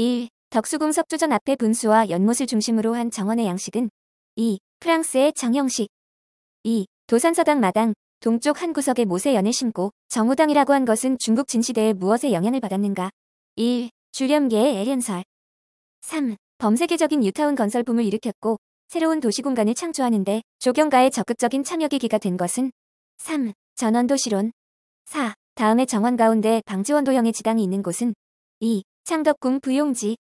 1. 덕수궁 석조전 앞에 분수와 연못을 중심으로 한 정원의 양식은 2. 프랑스의 정형식 2. 도산서당 마당 동쪽 한 구석에 모세 연을 심고 정우당이라고 한 것은 중국 진시대에 무엇의 영향을 받았는가 1. 주렴계의 에련설 3. 범세계적인 유타운 건설 붐을 일으켰고 새로운 도시공간을 창조하는데 조경가의 적극적인 참여기기가 된 것은 3. 전원도시론 4. 다음의 정원 가운데 방지원도형의 지당이 있는 곳은 2. 창덕궁 부용지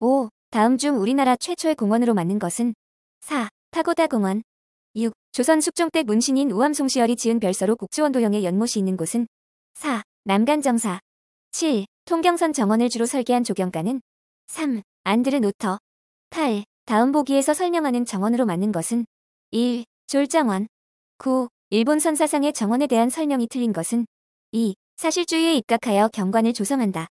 5. 다음 중 우리나라 최초의 공원으로 맞는 것은 4. 타고다 공원 6. 조선 숙종 때 문신인 우암송시열이 지은 별서로 국주원도형의 연못이 있는 곳은 4. 남간정사 7. 통경선 정원을 주로 설계한 조경가는 3. 안드르 노터 8. 다음 보기에서 설명하는 정원으로 맞는 것은 1. 졸장원 9. 일본 선사상의 정원에 대한 설명이 틀린 것은 2. 사실주의에 입각하여 경관을 조성한다.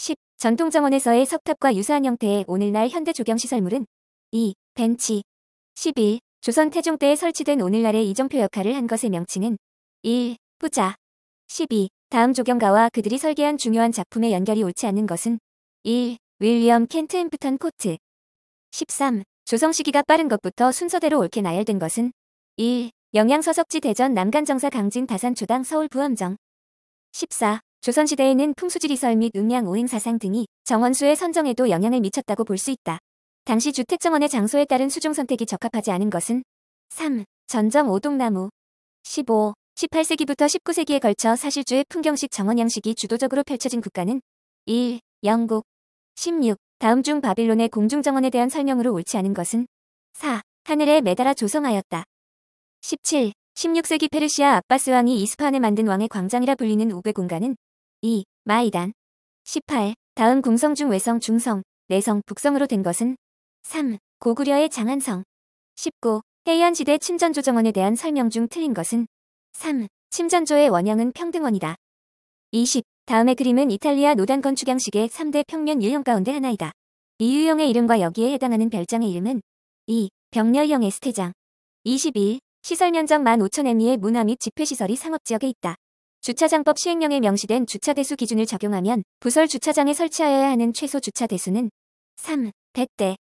10. 전통정원에서의 석탑과 유사한 형태의 오늘날 현대 조경시설물은 2. 벤치 11. 조선 태종 때에 설치된 오늘날의 이정표 역할을 한 것의 명칭은 1. 부자 12. 다음 조경가와 그들이 설계한 중요한 작품의 연결이 옳지 않는 것은 1. 윌리엄 켄트 앰프턴 코트 13. 조성 시기가 빠른 것부터 순서대로 옳게 나열된 것은 1. 영양서석지 대전 남간정사 강진 다산초당 서울 부암정 14. 조선시대에는 풍수지리설 및 음양 오행사상 등이 정원수의 선정에도 영향을 미쳤다고 볼 수 있다. 당시 주택정원의 장소에 따른 수종 선택이 적합하지 않은 것은 3. 전정 오동나무 15. 18세기부터 19세기에 걸쳐 사실주의 풍경식 정원 양식이 주도적으로 펼쳐진 국가는 1. 영국 16. 다음 중 바빌론의 공중정원에 대한 설명으로 옳지 않은 것은 4. 하늘에 매달아 조성하였다. 17. 16세기 페르시아 아빠스 왕이 이스판에 만든 왕의 광장이라 불리는 우베 공간은 2. 마이단 18. 다음 궁성 중 외성 중성, 내성 북성으로 된 것은 3. 고구려의 장안성 19. 해이현시대 침전조정원에 대한 설명 중 틀린 것은 3. 침전조의 원형은 평등원이다. 20. 다음의 그림은 이탈리아 노단 건축 양식의 3대 평면 유형 가운데 하나이다. 이 유형의 이름과 여기에 해당하는 별장의 이름은 2. 병렬형에 스테장 21. 시설 면적 15,000 m 미의 문화 및 집회시설이 상업지역에 있다. 주차장법 시행령에 명시된 주차 대수 기준을 적용하면 부설 주차장에 설치하여야 하는 최소 주차 대수는 3, 100대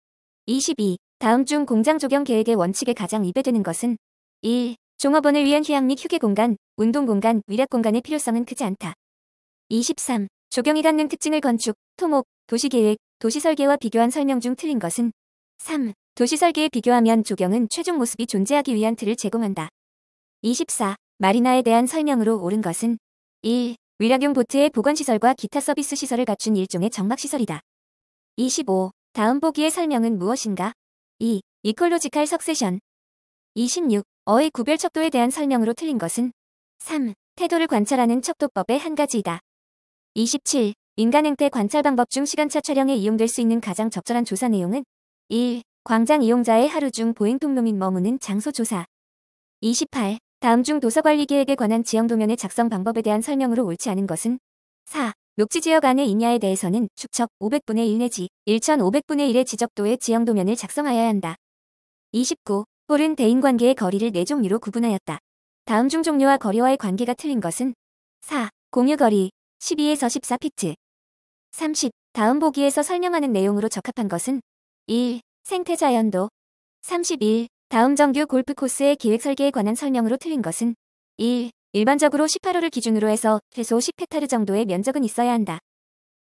22. 다음 중 공장 조경 계획의 원칙에 가장 위배되는 것은 1. 종업원을 위한 휴양 및 휴게 공간, 운동 공간, 위락 공간의 필요성은 크지 않다. 23. 조경이 갖는 특징을 건축, 토목, 도시계획, 도시설계와 비교한 설명 중 틀린 것은 3. 도시설계에 비교하면 조경은 최종 모습이 존재하기 위한 틀을 제공한다. 24. 마리나에 대한 설명으로 옳은 것은 1. 위력용 보트의 보관시설과 기타 서비스 시설을 갖춘 일종의 정막시설이다. 25. 다음 보기의 설명은 무엇인가? 2. 이콜로지컬 석세션 26. 어의 구별 척도에 대한 설명으로 틀린 것은 3. 태도를 관찰하는 척도법의 한 가지이다. 27. 인간 행태 관찰 방법 중 시간차 촬영에 이용될 수 있는 가장 적절한 조사 내용은 1. 광장 이용자의 하루 중 보행 통로 및 머무는 장소 조사 28. 다음 중 도서관리계획에 관한 지형 도면의 작성 방법에 대한 설명으로 옳지 않은 것은 4. 녹지지역 안에 있냐에 대해서는 축척 500분의 1 내지 1500분의 1의 지적도의 지형 도면을 작성하여야 한다. 29. 홀은 대인관계의 거리를 4 종류로 구분하였다. 다음 중 종류와 거리와의 관계가 틀린 것은 4. 공유거리 12에서 14피트 30. 다음 보기에서 설명하는 내용으로 적합한 것은 1. 생태자연도 31. 다음 정규 골프 코스의 기획 설계에 관한 설명으로 틀린 것은 1. 일반적으로 1 8호를 기준으로 해서 최소 10헥타르 정도의 면적은 있어야 한다.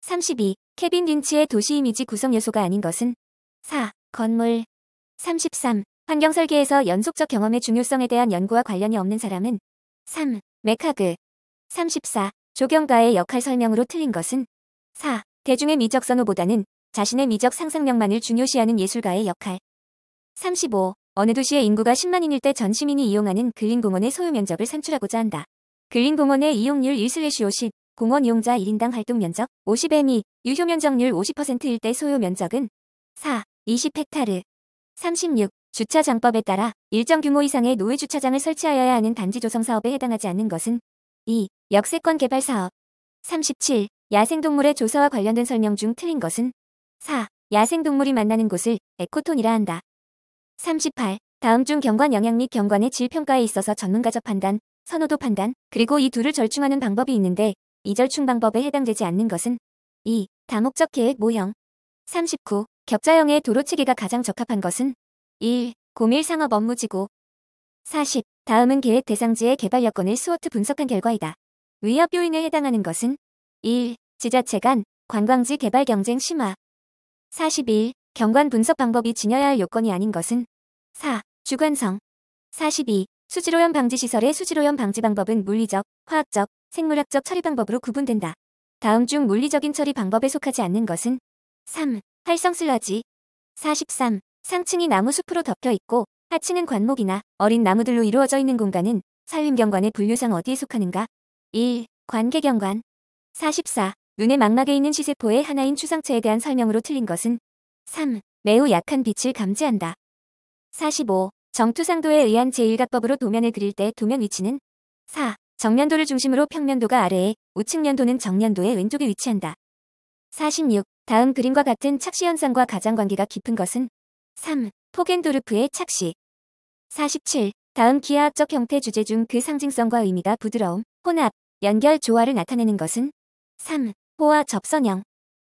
32. 케빈 린치의 도시 이미지 구성 요소가 아닌 것은 4. 건물 33. 환경 설계에서 연속적 경험의 중요성에 대한 연구와 관련이 없는 사람은 3. 메카그 34. 조경가의 역할 설명으로 틀린 것은 4. 대중의 미적 선호보다는 자신의 미적 상상력만을 중요시하는 예술가의 역할 35. 어느 도시의 인구가 10만인일 때 전 시민이 이용하는 근린공원의 소유 면적을 산출하고자 한다. 근린공원의 이용률 1/10, 공원 이용자 1인당 활동 면적 50m, 유효 면적률 50%일 때 소요 면적은 4, 20헥타르, 36, 주차장법에 따라 일정 규모 이상의 노후 주차장을 설치하여야 하는 단지 조성 사업에 해당하지 않는 것은 2. 역세권 개발 사업 37. 야생동물의 조사와 관련된 설명 중 틀린 것은 4. 야생동물이 만나는 곳을 에코톤이라 한다. 38. 다음 중 경관 영향 및 경관의 질 평가에 있어서 전문가적 판단, 선호도 판단, 그리고 이 둘을 절충하는 방법이 있는데 이 절충 방법에 해당되지 않는 것은 2. 다목적 계획 모형 39. 격자형의 도로 체계가 가장 적합한 것은 1. 고밀 상업 업무 지구 40. 다음은 계획 대상지의 개발 여건을 스워트 분석한 결과이다. 위협 요인에 해당하는 것은 1. 지자체 간 관광지 개발 경쟁 심화 41. 경관 분석 방법이 지녀야 할 요건이 아닌 것은 4. 주관성 42. 수질오염 방지 시설의 수질오염 방지 방법은 물리적, 화학적, 생물학적 처리 방법으로 구분된다. 다음 중 물리적인 처리 방법에 속하지 않는 것은 3. 활성 슬러지 43. 상층이 나무 숲으로 덮여 있고 하층은 관목이나 어린 나무들로 이루어져 있는 공간은 산림경관의 분류상 어디에 속하는가? 1. 관계경관 44. 눈의 망막에 있는 시세포의 하나인 추상체에 대한 설명으로 틀린 것은 3. 매우 약한 빛을 감지한다. 45. 정투상도에 의한 제1각법으로 도면을 그릴 때 도면 위치는 4. 정면도를 중심으로 평면도가 아래에, 우측면도는 정면도의 왼쪽에 위치한다. 46. 다음 그림과 같은 착시 현상과 가장 관계가 깊은 것은 3. 포겐도르프의 착시 47. 다음 기하학적 형태 주제 중 그 상징성과 의미가 부드러움, 혼합, 연결, 조화를 나타내는 것은 3. 호화 접선형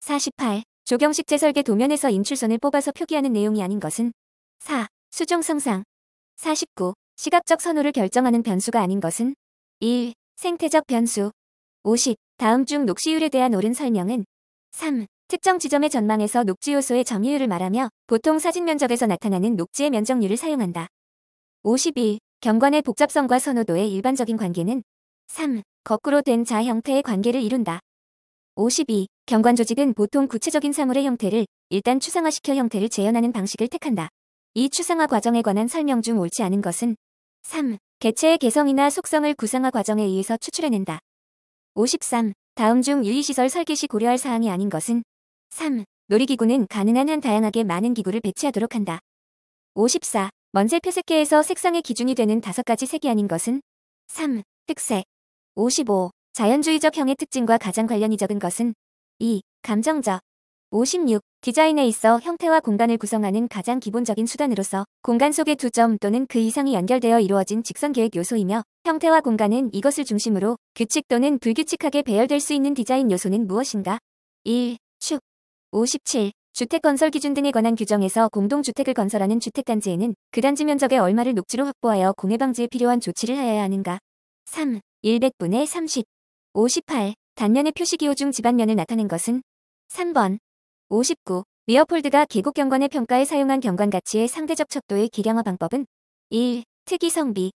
48. 조경식 재설계 도면에서 인출선을 뽑아서 표기하는 내용이 아닌 것은 4. 수중 상상 49. 시각적 선호를 결정하는 변수가 아닌 것은 1. 생태적 변수 50. 다음 중 녹시율에 대한 옳은 설명은 3. 특정 지점의 전망에서 녹지 요소의 점유율을 말하며 보통 사진 면적에서 나타나는 녹지의 면적률을 사용한다. 52. 경관의 복잡성과 선호도의 일반적인 관계는 3. 거꾸로 된 자 형태의 관계를 이룬다. 52. 경관 조직은 보통 구체적인 사물의 형태를 일단 추상화시켜 형태를 재현하는 방식을 택한다. 이 추상화 과정에 관한 설명 중 옳지 않은 것은 3. 개체의 개성이나 속성을 구상화 과정에 의해서 추출해낸다. 53. 다음 중 유의시설 설계 시 고려할 사항이 아닌 것은 3. 놀이기구는 가능한 한 다양하게 많은 기구를 배치하도록 한다. 54. 먼새 표색계에서 색상의 기준이 되는 다섯 가지 색이 아닌 것은 3. 특색 55. 자연주의적 형의 특징과 가장 관련이 적은 것은 2. 감정적 56. 디자인에 있어 형태와 공간을 구성하는 가장 기본적인 수단으로서 공간 속의 두 점 또는 그 이상이 연결되어 이루어진 직선 계획 요소이며 형태와 공간은 이것을 중심으로 규칙 또는 불규칙하게 배열될 수 있는 디자인 요소는 무엇인가? 1. 축 57. 주택 건설 기준 등에 관한 규정에서 공동주택을 건설하는 주택단지에는 그 단지 면적의 얼마를 녹지로 확보하여 공해 방지에 필요한 조치를 하여야 하는가? 3. 100분의 30. 58. 단면의 표시기호 중 집안면을 나타낸 것은? 3번. 59. 리어폴드가 계곡 경관의 평가에 사용한 경관 가치의 상대적 척도의 기량화 방법은 1. 특이 성비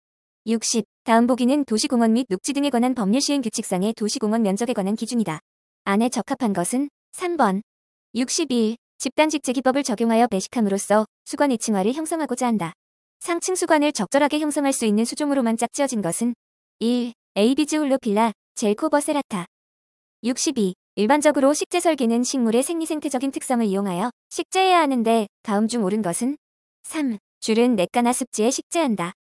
60. 다음 보기는 도시공원 및 녹지 등에 관한 법률 시행 규칙상의 도시공원 면적에 관한 기준이다. 안에 적합한 것은 3번 61. 집단 직제기법을 적용하여 배식함으로써 수관 이층화를 형성하고자 한다. 상층 수관을 적절하게 형성할 수 있는 수종으로만 짝지어진 것은 1. 에이비즈 홀로빌라 젤코버세라타 62. 일반적으로 식재 설계는 식물의 생리생태적인 특성을 이용하여 식재해야 하는데 다음 중 옳은 것은 3. 줄은 냇가나 습지에 식재한다.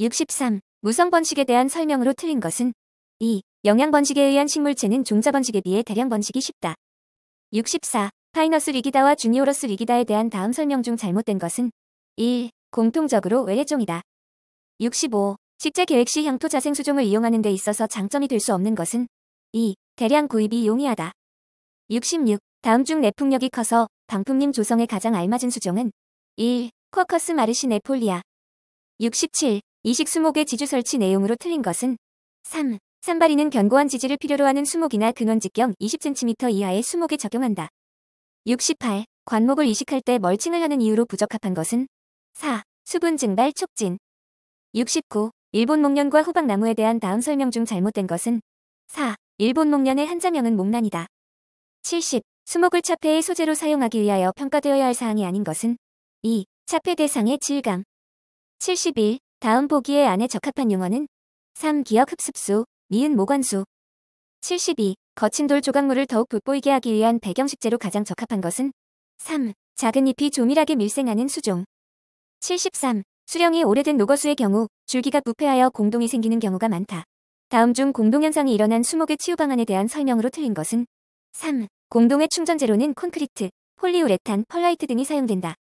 63. 무성 번식에 대한 설명으로 틀린 것은 2. 영양 번식에 의한 식물체는 종자 번식에 비해 대량 번식이 쉽다. 64. 파이너스 리기다와 주니오러스 리기다에 대한 다음 설명 중 잘못된 것은 1. 공통적으로 외래종이다. 65. 식재 계획 시 향토 자생 수종을 이용하는 데 있어서 장점이 될 수 없는 것은 2. 대량 구입이 용이하다. 66. 다음 중 내풍력이 커서 방풍림 조성에 가장 알맞은 수종은 1. 쿼커스 마르시 네폴리아 67. 이식 수목의 지주 설치 내용으로 틀린 것은 3. 산발이는 견고한 지지를 필요로 하는 수목이나 근원직경 20cm 이하의 수목에 적용한다. 68. 관목을 이식할 때 멀칭을 하는 이유로 부적합한 것은 4. 수분 증발 촉진 69. 일본 목련과 호박나무에 대한 다음 설명 중 잘못된 것은 4. 일본 목련의 한자명은 목란이다. 70. 수목을 차폐의 소재로 사용하기 위하여 평가되어야 할 사항이 아닌 것은 2. 차폐 대상의 질감 71. 다음 보기에 안에 적합한 용어는 3. 기억 흡습수, 미은 모관수 72. 거친 돌 조각물을 더욱 돋보이게 하기 위한 배경식재로 가장 적합한 것은 3. 작은 잎이 조밀하게 밀생하는 수종 73. 수령이 오래된 노거수의 경우 줄기가 부패하여 공동이 생기는 경우가 많다. 다음 중 공동현상이 일어난 수목의 치유 방안에 대한 설명으로 틀린 것은 3. 공동의 충전 재료는 콘크리트, 폴리우레탄, 펄라이트 등이 사용된다.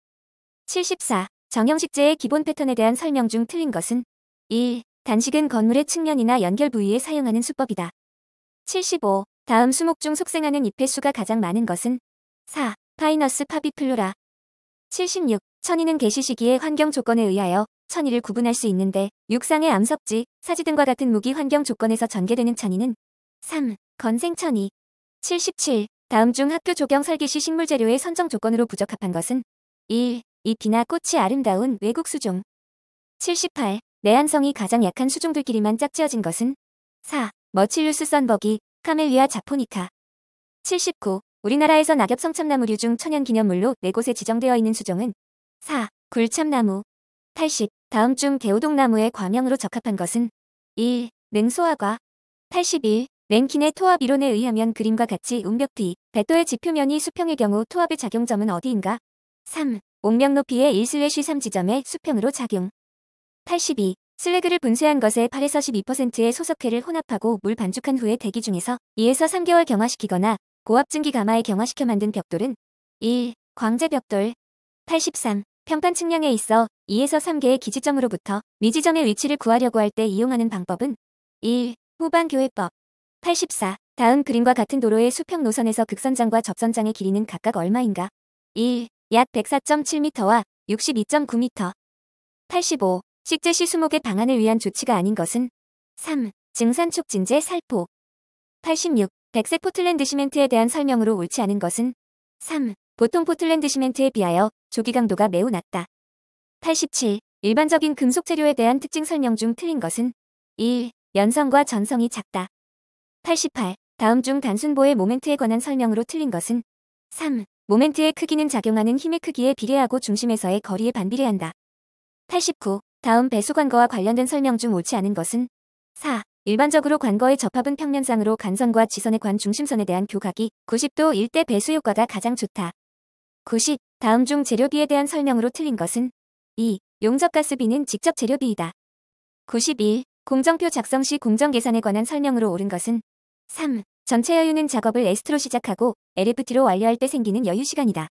74. 정형식재의 기본 패턴에 대한 설명 중 틀린 것은 1. 단식은 건물의 측면이나 연결 부위에 사용하는 수법이다. 75. 다음 수목 중 속생하는 잎의 수가 가장 많은 것은 4. 파이너스 파비플로라 76. 천이는 개시 시기의 환경 조건에 의하여 천이를 구분할 수 있는데 육상의 암석지, 사지 등과 같은 무기 환경 조건에서 전개되는 천이는 3. 건생천이 77. 다음 중 학교 조경 설계시 식물 재료의 선정 조건으로 부적합한 것은 1. 잎이나 꽃이 아름다운 외국 수종 78. 내한성이 가장 약한 수종들끼리만 짝지어진 것은 4. 머칠루스 썬버기, 카멜리아 자포니카 79. 우리나라에서 낙엽 성참나무류 중 천연기념물로 4곳에 지정되어 있는 수종은 4. 굴참나무 80. 다음 중개우동나무의 과명으로 적합한 것은 1. 능소화과 81. 랭킨의 토합 이론에 의하면 그림과 같이 음벽 뒤, 배도의 지표면이 수평의 경우 토합의 작용점은 어디인가? 3. 옥명 높이의 1슬의시 3지점의 수평으로 작용 82. 슬래그를 분쇄한 것에 8에서 12%의 소석회를 혼합하고 물 반죽한 후에 대기 중에서 2에서 3개월 경화시키거나 고압증기 가마에 경화시켜 만든 벽돌은 1. 광재벽돌 83. 평판 측량에 있어 2에서 3개의 기지점으로부터 미지점의 위치를 구하려고 할 때 이용하는 방법은 1. 후반교회법 84. 다음 그림과 같은 도로의 수평 노선에서 극선장과 접선장의 길이는 각각 얼마인가? 1. 약 104.7m와 62.9m 85. 식재시 수목의 방안을 위한 조치가 아닌 것은 3. 증산촉진제 살포 86. 백색 포틀랜드 시멘트에 대한 설명으로 옳지 않은 것은 3. 보통 포틀랜드 시멘트에 비하여 조기 강도가 매우 낮다. 87. 일반적인 금속 재료에 대한 특징 설명 중 틀린 것은 1. 연성과 전성이 작다. 88. 다음 중 단순보의 모멘트에 관한 설명으로 틀린 것은 3. 모멘트의 크기는 작용하는 힘의 크기에 비례하고 중심에서의 거리에 반비례한다. 89. 다음 배수 관거와 관련된 설명 중 옳지 않은 것은 4. 일반적으로 관거의 접합은 평면상으로 간선과 지선의 관 중심선에 대한 교각이 90도 일대 배수 효과가 가장 좋다. 9시 그 다음 중 재료비에 대한 설명으로 틀린 것은 2. 용접가스비는 직접 재료비이다. 91. 그 공정표 작성 시 공정계산에 관한 설명으로 옳은 것은 3. 전체 여유는 작업을 S로 시작하고 LFT로 완료할 때 생기는 여유 시간이다.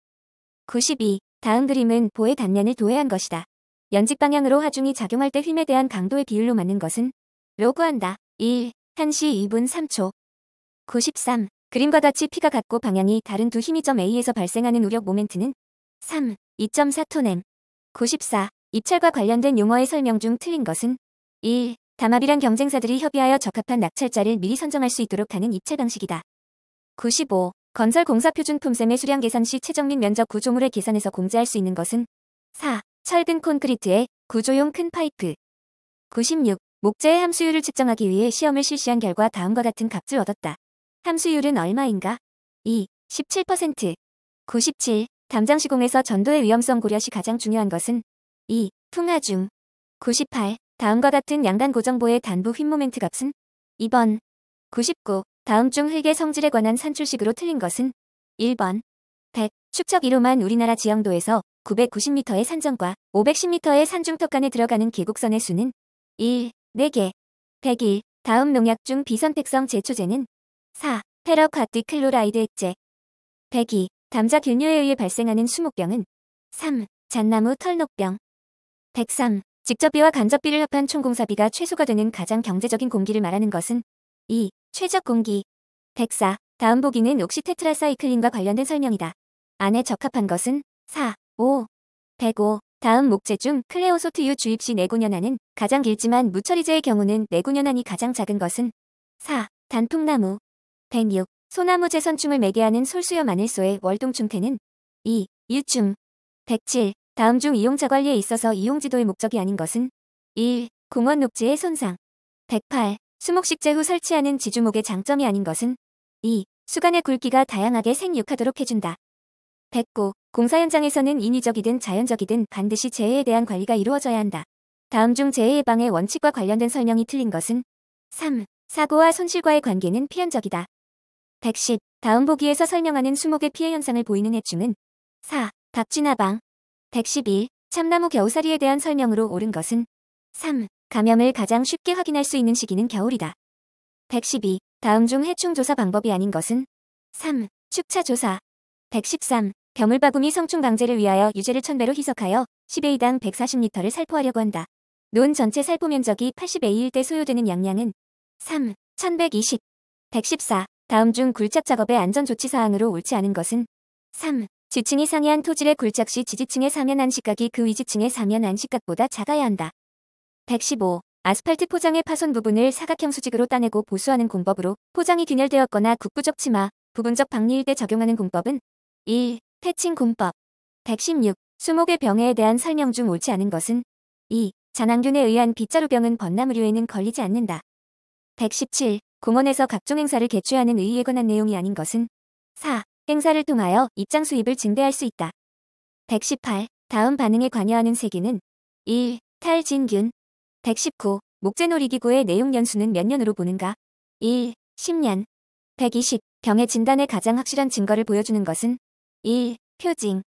92. 그 다음 그림은 보의 단면을 도해한 것이다. 연직 방향으로 하중이 작용할 때 힘에 대한 강도의 비율로 맞는 것은 로그한다 1. 1시 2분 3초 93. 그림과 같이 피가 같고 방향이 다른 두 힘이점 A에서 발생하는 우력 모멘트는 3, 2.4톤M, 94. 입찰과 관련된 용어의 설명 중 틀린 것은 1. 담합이란 경쟁사들이 협의하여 적합한 낙찰자를 미리 선정할 수 있도록 하는 입찰 방식이다. 95. 건설 공사 표준 품셈의 수량 계산 시 최적 및 면적 구조물의 계산에서 공제할 수 있는 것은 4. 철근 콘크리트의 구조용 큰 파이프 96. 목재의 함수율을 측정하기 위해 시험을 실시한 결과 다음과 같은 값을 얻었다. 함수율은 얼마인가? 2. 17%. 97. 담장 시공에서 전도의 위험성 고려시 가장 중요한 것은 2. 풍하 중. 98. 다음과 같은 양단 고정보의 단부 휘모멘트 값은 2번. 99. 다음 중 흙의 성질에 관한 산출식으로 틀린 것은 1번. 100. 축척 1호만 우리나라 지형도에서 990m의 산정과 510m의 산중턱 간에 들어가는 계곡선의 수는 1. 4개. 101. 다음 농약 중 비선택성 제초제는 4. 페러과티클로라이드 액제 102. 담자 균류에 의해 발생하는 수목병은 3. 잣나무 털녹병 103. 직접비와 간접비를 합한 총공사비가 최소가 되는 가장 경제적인 공기를 말하는 것은 2. 최적 공기 104. 다음 보기는 옥시테트라사이클린과 관련된 설명이다. 안에 적합한 것은 4, 5, 105. 다음 목재 중 클레오소트유 주입 시 내구년화는 가장 길지만 무처리제의 경우는 내구년환이 가장 작은 것은 4. 단풍나무 106. 소나무 재선충을 매개하는 솔수염 마늘소의 월동충태는 2. 유충 107. 다음 중 이용자 관리에 있어서 이용지도의 목적이 아닌 것은 1. 공원 녹지의 손상 108. 수목식재 후 설치하는 지주목의 장점이 아닌 것은 2. 수간의 굵기가 다양하게 생육하도록 해준다. 109. 공사 현장에서는 인위적이든 자연적이든 반드시 재해에 대한 관리가 이루어져야 한다. 다음 중 재해 예방의 원칙과 관련된 설명이 틀린 것은 3. 사고와 손실과의 관계는 필연적이다. 110. 다음 보기에서 설명하는 수목의 피해 현상을 보이는 해충은 4. 박쥐나방 111. 참나무 겨우살이에 대한 설명으로 옳은 것은 3. 감염을 가장 쉽게 확인할 수 있는 시기는 겨울이다. 112. 다음 중 해충 조사 방법이 아닌 것은 3. 축차 조사 113. 겨물바구미 성충 방제를 위하여 유제를 천배로 희석하여 10A당 140리터를 살포하려고 한다. 논 전체 살포 면적이 80A일 때 소요되는 양량은 3. 1120 114 다음 중 굴착 작업의 안전조치 사항으로 옳지 않은 것은 3. 지층이 상이한 토질의 굴착 시 지지층의 사면 안식각이 그 위지층의 사면 안식각보다 작아야 한다. 115. 아스팔트 포장의 파손 부분을 사각형 수직으로 따내고 보수하는 공법으로 포장이 균열되었거나 국부적 치마, 부분적 박리일 때 적용하는 공법은 1. 패칭 공법 116. 수목의 병에 대한 설명 중 옳지 않은 것은 2. 잔항균에 의한 빗자루병은 벚나무류에는 걸리지 않는다. 117. 공원에서 각종 행사를 개최하는 의의에 관한 내용이 아닌 것은 4. 행사를 통하여 입장 수입을 증대할 수 있다. 118. 다음 반응에 관여하는 세기는 1. 탈진균 119. 목재놀이기구의 내용 연수는 몇 년으로 보는가? 1. 10년 120. 병의 진단의 가장 확실한 증거를 보여주는 것은 1. 표징